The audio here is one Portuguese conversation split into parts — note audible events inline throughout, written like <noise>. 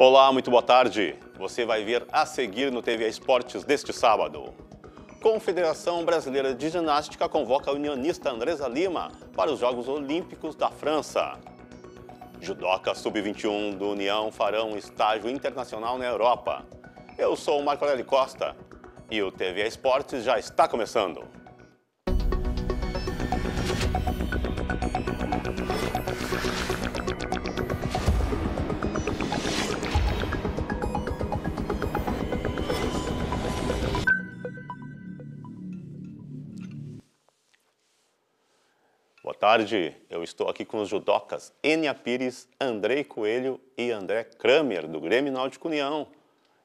Olá, muito boa tarde. Você vai ver a seguir no TVA Esportes deste sábado. Confederação Brasileira de Ginástica convoca a unionista Andresa Lima para os Jogos Olímpicos da França. Judoca Sub-21 do União farão estágio internacional na Europa. Eu sou o Marco Aurélio Costa e o TVA Esportes já está começando. tarde. Eu estou aqui com os judocas Enia Pires, Andrei Coelho e André Kramer, do Grêmio Náutico União.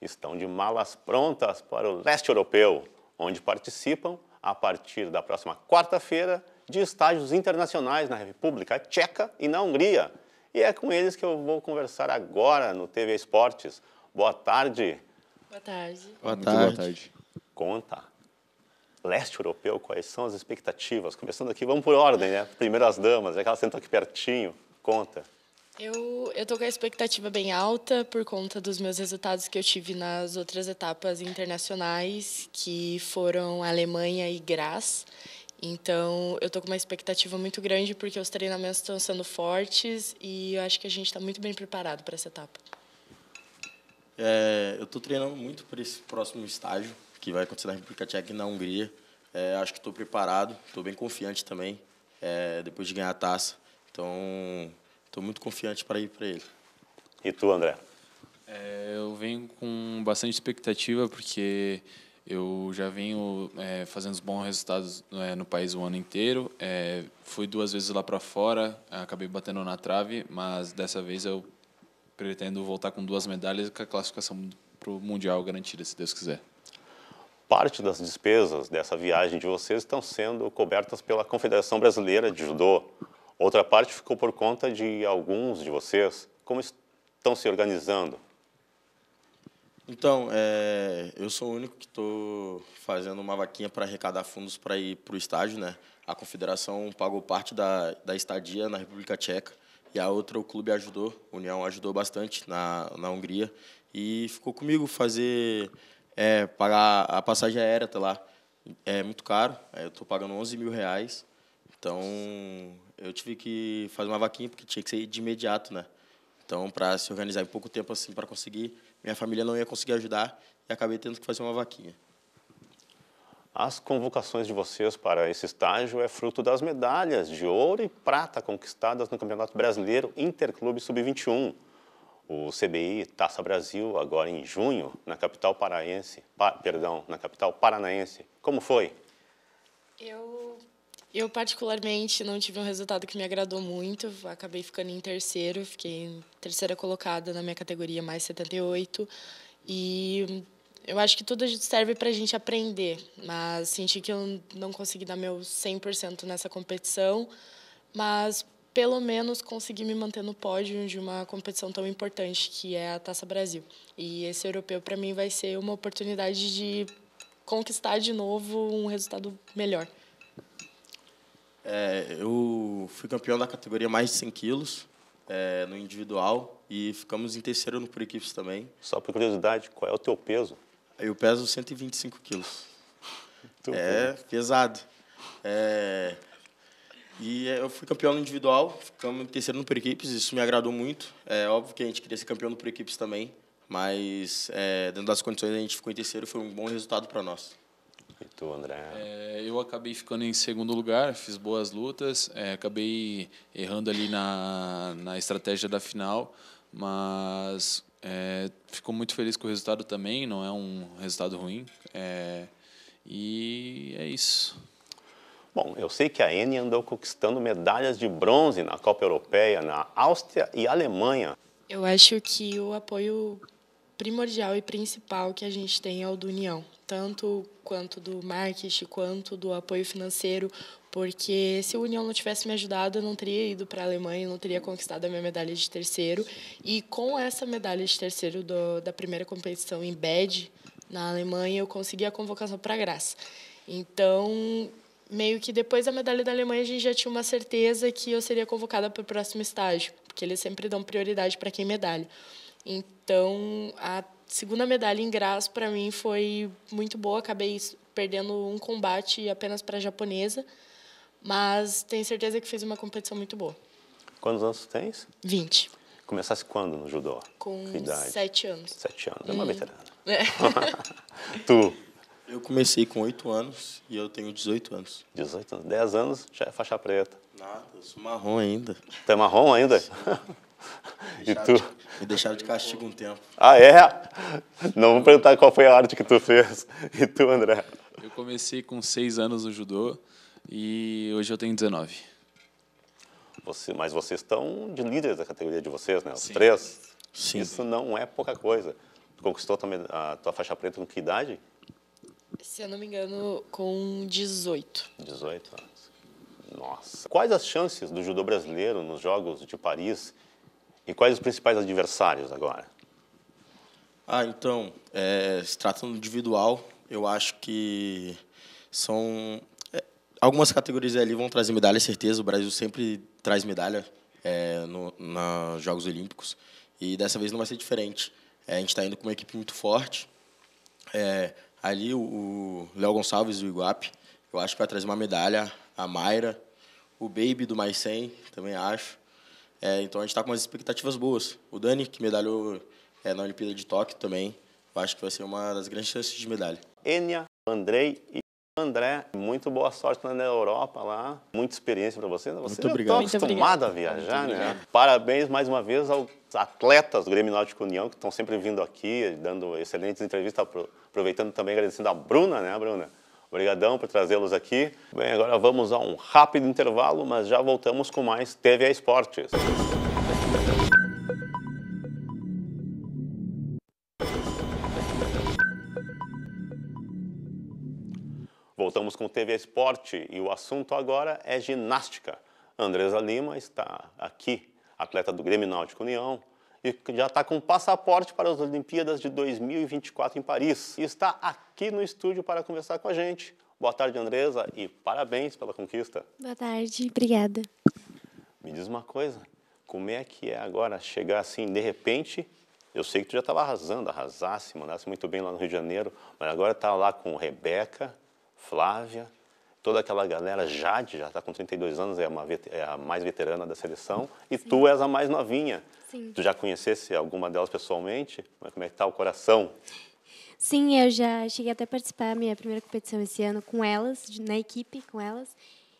Estão de malas prontas para o leste europeu, onde participam, a partir da próxima quarta-feira, de estágios internacionais na República Tcheca e na Hungria. E é com eles que eu vou conversar agora no TV Esportes. Boa tarde. Boa tarde. Boa tarde. Boa tarde. Conta leste europeu, quais são as expectativas? Começando aqui, vamos por ordem, né? Primeiro as damas, é que elas sentam aqui pertinho, conta. Eu, eu tô com a expectativa bem alta por conta dos meus resultados que eu tive nas outras etapas internacionais, que foram Alemanha e Graz. Então, eu tô com uma expectativa muito grande porque os treinamentos estão sendo fortes e eu acho que a gente está muito bem preparado para essa etapa. É, eu estou treinando muito para esse próximo estágio, que vai acontecer na República Tcheca e na Hungria. É, acho que estou preparado, estou bem confiante também, é, depois de ganhar a taça. Então, estou muito confiante para ir para ele. E tu, André? É, eu venho com bastante expectativa, porque eu já venho é, fazendo bons resultados é, no país o ano inteiro. É, fui duas vezes lá para fora, acabei batendo na trave, mas dessa vez eu pretendo voltar com duas medalhas e com a classificação para o Mundial garantida, se Deus quiser parte das despesas dessa viagem de vocês estão sendo cobertas pela Confederação Brasileira de Judô. Outra parte ficou por conta de alguns de vocês. Como estão se organizando? Então, é, eu sou o único que estou fazendo uma vaquinha para arrecadar fundos para ir para o estágio. Né? A confederação pagou parte da, da estadia na República Tcheca e a outra o clube ajudou, a União ajudou bastante na, na Hungria. E ficou comigo fazer é, pagar a passagem aérea até tá lá é muito caro. É, eu estou pagando 11 mil reais. Então, eu tive que fazer uma vaquinha, porque tinha que ser de imediato, né? Então, para se organizar em pouco tempo assim para conseguir, minha família não ia conseguir ajudar e acabei tendo que fazer uma vaquinha. As convocações de vocês para esse estágio é fruto das medalhas de ouro e prata conquistadas no Campeonato Brasileiro Interclube Sub-21 o CBI Taça Brasil agora em junho na capital paraense, pa, perdão, na capital paranaense. Como foi? Eu eu particularmente não tive um resultado que me agradou muito, acabei ficando em terceiro, fiquei terceira colocada na minha categoria mais 78 e eu acho que tudo serve para a gente aprender, mas senti que eu não consegui dar meu 100% nessa competição, mas pelo menos conseguir me manter no pódio de uma competição tão importante que é a Taça Brasil. E esse europeu para mim vai ser uma oportunidade de conquistar de novo um resultado melhor. É, eu fui campeão da categoria mais de 100 quilos é, no individual e ficamos em terceiro no por equipes também. Só por curiosidade, qual é o teu peso? Eu peso 125 quilos. é pesado. É, e eh, eu fui campeão no individual, ficamos em terceiro no por equipes, isso me agradou muito. É óbvio que a gente queria ser campeão no por equipes também, mas é, dentro das condições a gente ficou em terceiro, foi um bom resultado para nós. E tu, André? É, eu acabei ficando em segundo lugar, fiz boas lutas, é, acabei errando ali na, na estratégia da final, mas é, ficou muito feliz com o resultado também, não é um resultado ruim. É, e é isso. Bom, eu sei que a Eni andou conquistando medalhas de bronze na Copa Europeia, na Áustria e Alemanha. Eu acho que o apoio primordial e principal que a gente tem é o do União, tanto quanto do marketing, quanto do apoio financeiro, porque se o União não tivesse me ajudado, eu não teria ido para a Alemanha, não teria conquistado a minha medalha de terceiro. E com essa medalha de terceiro do, da primeira competição em BED, na Alemanha, eu consegui a convocação para a Graça. Então, meio que depois da medalha da Alemanha a gente já tinha uma certeza que eu seria convocada para o próximo estágio, porque eles sempre dão prioridade para quem medalha. Então, a segunda medalha em Graz para mim foi muito boa, acabei perdendo um combate apenas para a japonesa, mas tenho certeza que fiz uma competição muito boa. Quantos anos tens? 20. Começasse quando no judô? Com sete anos. Sete anos, é uma hum. veterana. É. <laughs> tu? Eu comecei com 8 anos e eu tenho 18 anos. 18 anos? 10 anos já é faixa preta. Nada, eu sou marrom ainda. Tu tá é marrom ainda? <laughs> e tu? De, me deixaram de castigo um tempo. Ah, é? Não vou perguntar qual foi a arte que tu fez. E tu, André? Eu comecei com 6 anos no judô e hoje eu tenho 19. Você, mas vocês estão de líderes da categoria de vocês, né? Os Sim. três? Sim. Isso não é pouca coisa. Tu conquistou também a tua faixa preta com que idade? Se eu não me engano, com 18. 18 anos. Nossa. Quais as chances do judô brasileiro nos Jogos de Paris e quais os principais adversários agora? Ah, então, é, se tratando individual, eu acho que são é, algumas categorias ali vão trazer medalha, certeza. O Brasil sempre traz medalha é, no, nos Jogos Olímpicos e dessa vez não vai ser diferente. É, a gente está indo com uma equipe muito forte. É, ali o Léo Gonçalves do Iguape, eu acho que vai trazer uma medalha, a Mayra, o Baby do Mais 100, também acho. É, então a gente está com umas expectativas boas. O Dani, que medalhou é, na Olimpíada de Tóquio também, eu acho que vai ser uma das grandes chances de medalha. Enia, Andrei e André, muito boa sorte na Europa lá, muita experiência para você. Né? Você muito tá obrigado. Estou acostumado a viajar, né? Parabéns mais uma vez aos atletas do Grêmio Náutico União que estão sempre vindo aqui, dando excelentes entrevistas, aproveitando também agradecendo a Bruna, né, Bruna? Obrigadão por trazê-los aqui. Bem, agora vamos a um rápido intervalo, mas já voltamos com mais TVA Esportes. Estamos com TV Esporte e o assunto agora é ginástica. Andresa Lima está aqui, atleta do Grêmio Náutico União, e já está com passaporte para as Olimpíadas de 2024 em Paris. E está aqui no estúdio para conversar com a gente. Boa tarde, Andresa, e parabéns pela conquista. Boa tarde, obrigada. Me diz uma coisa, como é que é agora chegar assim, de repente, eu sei que tu já estava arrasando, arrasasse, mandasse muito bem lá no Rio de Janeiro, mas agora está lá com Rebeca, Flávia, toda aquela galera, Jade já está com 32 anos, é, uma, é a mais veterana da seleção, e Sim. tu és a mais novinha. Sim. Tu já conhecesse alguma delas pessoalmente? Como é que está o coração? Sim, eu já cheguei até a participar da minha primeira competição esse ano com elas, na equipe com elas,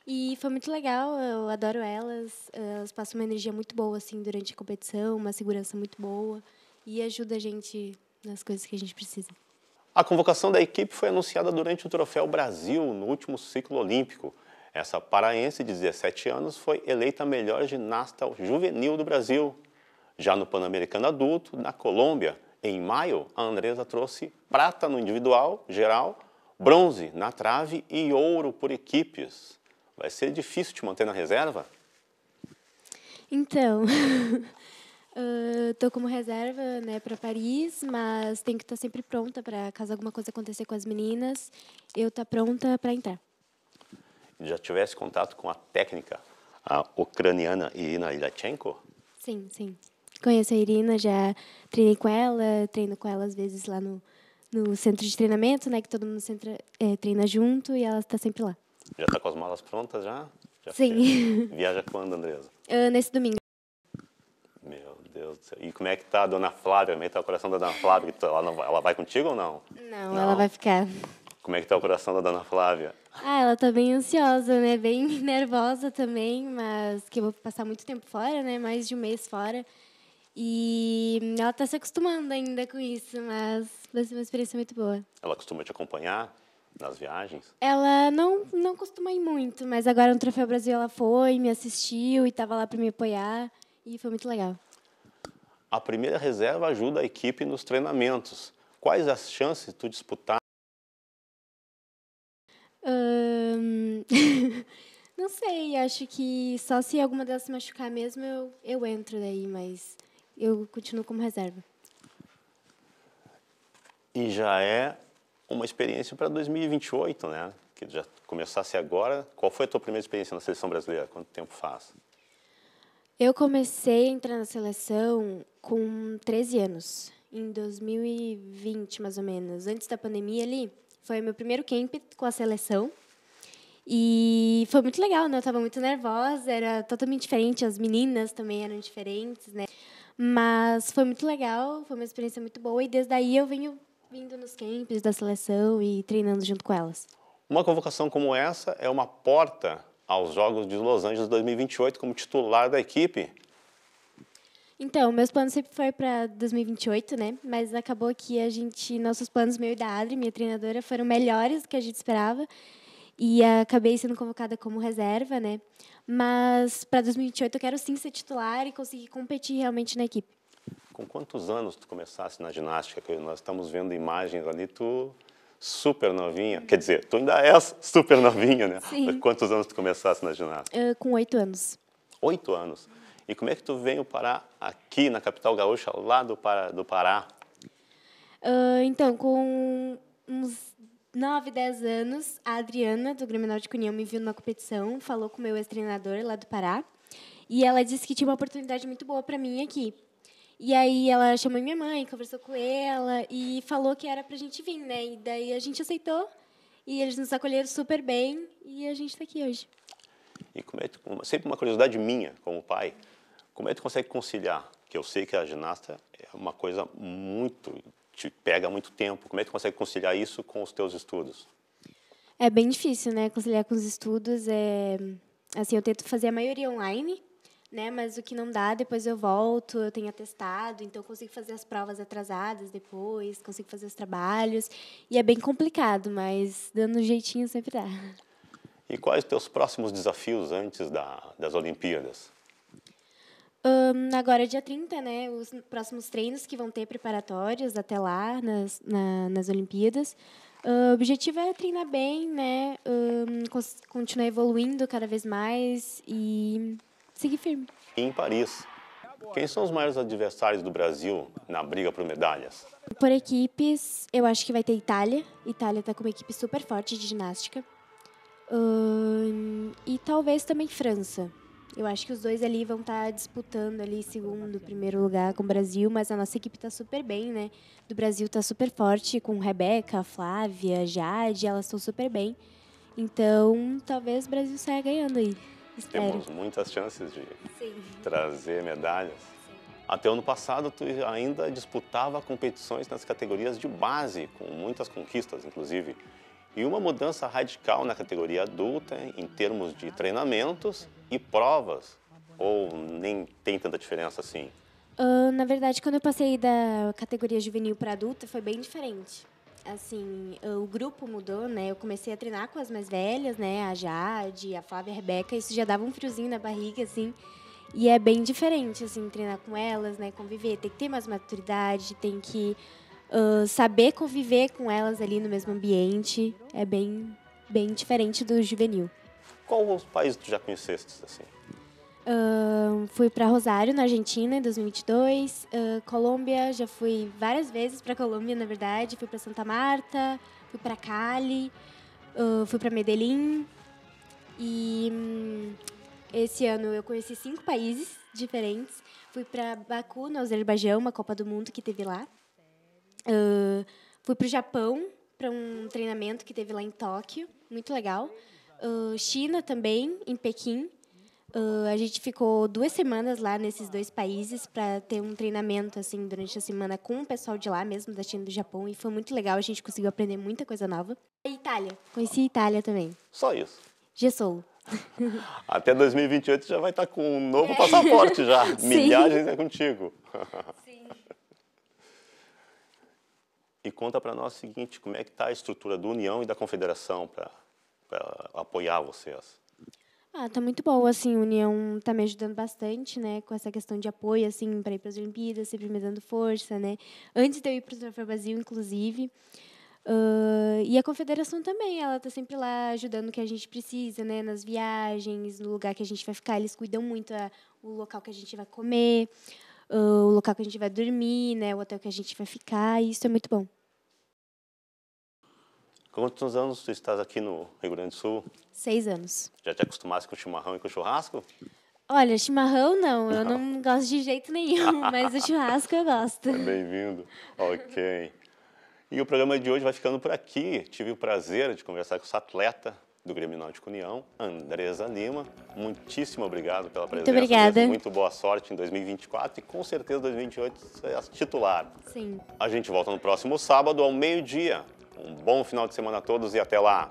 e foi muito legal, eu adoro elas, elas passam uma energia muito boa assim durante a competição, uma segurança muito boa, e ajuda a gente nas coisas que a gente precisa. A convocação da equipe foi anunciada durante o Troféu Brasil no último ciclo olímpico. Essa paraense de 17 anos foi eleita a melhor ginasta juvenil do Brasil. Já no Pan-Americano Adulto, na Colômbia, em maio, a Andresa trouxe prata no individual geral, bronze na trave e ouro por equipes. Vai ser difícil te manter na reserva? Então, <laughs> Estou uh, ah, como reserva né, para Paris, mas tenho que estar tá sempre pronta para caso alguma coisa acontecer com as meninas, eu estar tá pronta para entrar. Já tivesse contato com a técnica a ucraniana Irina Ilyachenko? Sim, sim. Conheço a Irina, já treinei com ela, treino com ela às vezes lá no, no centro de treinamento, né, que todo mundo centra, é, treina junto e ela está sempre lá. Já está com as malas prontas já? já Sim. Fez. <laughs> Viaja quando, Andresa? Uh, nesse domingo. Deus do céu. E como é que tá a dona Flávia? Como é que tá o coração da dona Flávia? Ela, não, ela vai contigo ou não? não? não? ela vai ficar. Como é que tá o coração da dona Flávia? Ah, ela tá bem ansiosa, né? Bem <laughs> nervosa também, mas que eu vou passar muito tempo fora, né? Mais de um mês fora. E ela tá se acostumando ainda com isso, mas vai ser uma experiência muito boa. Ela costuma te acompanhar? nas viagens? Ela não, não costuma ir muito, mas agora no Troféu Brasil ela foi, me assistiu e estava lá para me apoiar e foi muito legal. A primeira reserva ajuda a equipe nos treinamentos. Quais as chances de tu disputar? <laughs> Não sei, acho que só se alguma delas se machucar mesmo eu, eu entro daí, mas eu continuo como reserva. E já é uma experiência para 2028, né? Que já começasse agora. Qual foi a tua primeira experiência na seleção brasileira? Quanto tempo faz? Eu comecei a entrar na seleção com 13 anos, em 2020 mais ou menos. Antes da pandemia ali, foi meu primeiro camp com a seleção. E foi muito legal, né? Eu estava muito nervosa, era totalmente diferente, as meninas também eram diferentes, né? Mas foi muito legal, foi uma experiência muito boa e desde aí eu venho vindo nos camps da seleção e treinando junto com elas. Uma convocação como essa é uma porta aos Jogos de Los Angeles 2028 como titular da equipe. Então, meus planos sempre foram para 2028, né? Mas acabou que a gente, nossos planos, meu e da Adri, minha treinadora, foram melhores do que a gente esperava e acabei sendo convocada como reserva, né? Mas para 2028 eu quero sim ser titular e conseguir competir realmente na equipe. Com quantos anos tu começaste na ginástica? Que nós estamos vendo imagens ali, tu super novinha, quer dizer, tu ainda és super novinha, né? Sim. Quantos anos tu começaste na ginástica? Uh, com oito anos. Oito anos. E como é que tu veio parar aqui na capital gaúcha, lá do, Pará? Do Pará? Uh, então, com uns nove dez anos, a Adriana, do Grêmio Norte Cunhão, me viu numa competição, falou com o meu ex-treinador lá do Pará, e ela disse que tinha uma oportunidade muito boa para mim aqui. E aí ela chamou minha mãe, conversou com ela e falou que era para a gente vir, né? E daí a gente aceitou e eles nos acolheram super bem e a gente está aqui hoje. E como é que, sempre uma curiosidade minha como pai, como é que tu consegue conciliar? Que eu sei que a ginasta é uma coisa muito te pega muito tempo. Como é que tu consegue conciliar isso com os teus estudos? É bem difícil, né? Conciliar com os estudos é assim, eu tento fazer a maioria online, né? Mas o que não dá, depois eu volto, eu tenho atestado, então eu consigo fazer as provas atrasadas depois, consigo fazer os trabalhos. E é bem complicado, mas dando um jeitinho sempre dá. E quais os teus próximos desafios antes da, das Olimpíadas? Um, agora, é dia 30, né? Os próximos treinos que vão ter preparatórios até lá, nas, na, nas Olimpíadas. Hum, o objetivo é treinar bem, né? Um, continuar evoluindo cada vez mais e Seguir firme. E em Paris. Quem são os maiores adversários do Brasil na briga por medalhas? Por equipes, eu acho que vai ter Itália. Itália está com uma equipe super forte de ginástica. Hum, e talvez também França. Eu acho que os dois ali vão estar tá disputando ali segundo, primeiro lugar com o Brasil, mas a nossa equipe está super bem, né? Do Brasil está super forte com Rebeca, Flávia, Jade, elas estão super bem. Então, talvez o Brasil saia ganhando aí. Temos muitas chances de Sim. trazer medalhas. até o ano passado, tu ainda disputava competições nas categorias de base, com muitas conquistas, inclusive. E uma mudança radical na categoria adulta, em termos de treinamentos e provas. Ou nem tem tanta diferença assim? Uh, na verdade, quando eu passei da categoria juvenil para adulta, foi bem diferente assim, o grupo mudou, né? Eu comecei a treinar com as mais velhas, né? A Jade, a Flávia, a Rebeca. Isso já dava um friozinho na barriga, assim. E é bem diferente, assim, treinar com elas, né? Conviver. Tem que ter mais maturidade, tem que uh, saber conviver com elas ali no mesmo ambiente. É bem, bem diferente do juvenil. Qual os países tu já conheceste, assim? Uh, fui para Rosário, na Argentina, em 2022. Uh, Colômbia, já fui várias vezes para Colômbia, na verdade. Fui para Santa Marta, fui para Cali, uh, fui para Medellín. E um, esse ano eu conheci cinco países diferentes. Fui para Baku, no Azerbaijão, uma Copa do Mundo que teve lá. fui para o Japão, para um treinamento que teve lá em Tóquio, muito legal. China também, em Pequim Uh, a gente ficou duas semanas lá nesses dois países para ter um treinamento assim durante a semana com o pessoal de lá mesmo da China e do Japão e foi muito legal a gente conseguiu aprender muita coisa nova a Itália conheci a Itália também só isso Gesolo <laughs> até 2028 já vai estar tá com um novo é. passaporte já <laughs> milhagens é contigo <laughs> Sim. e conta para nós o seguinte como é que está a estrutura da União e da Confederação para apoiar vocês ah, tá muito bom, assim, a União tá me ajudando bastante, né, com essa questão de apoio, assim, para ir para as Olimpíadas, sempre me dando força, né, antes de eu ir para o Troféu Brasil, inclusive, uh, e a Confederação também, ela tá sempre lá ajudando o que a gente precisa, né, nas viagens, no lugar que a gente vai ficar, eles cuidam muito a, ah, o local que a gente vai comer, uh, o local que a gente vai dormir, né, o hotel que a gente vai ficar, e isso é muito bom. Quantos anos tu estás aqui no Rio Grande do Sul? Seis anos. Já te acostumaste com chimarrão e com churrasco? Olha, chimarrão não, eu <laughs> não, gosto de jeito nenhum, <laughs> mas o churrasco eu gosto. É bem-vindo. Ok. E o programa de hoje vai ficando por aqui. Tive o prazer de conversar com o atleta do Grêmio Náutico União, Andresa Lima. Muitíssimo obrigado pela presença. Muito obrigada. Muito boa sorte em 2024 e com certeza 2028 será titular. Sim. A gente volta no próximo sábado ao meio-dia. Um bom final de semana a todos e até lá!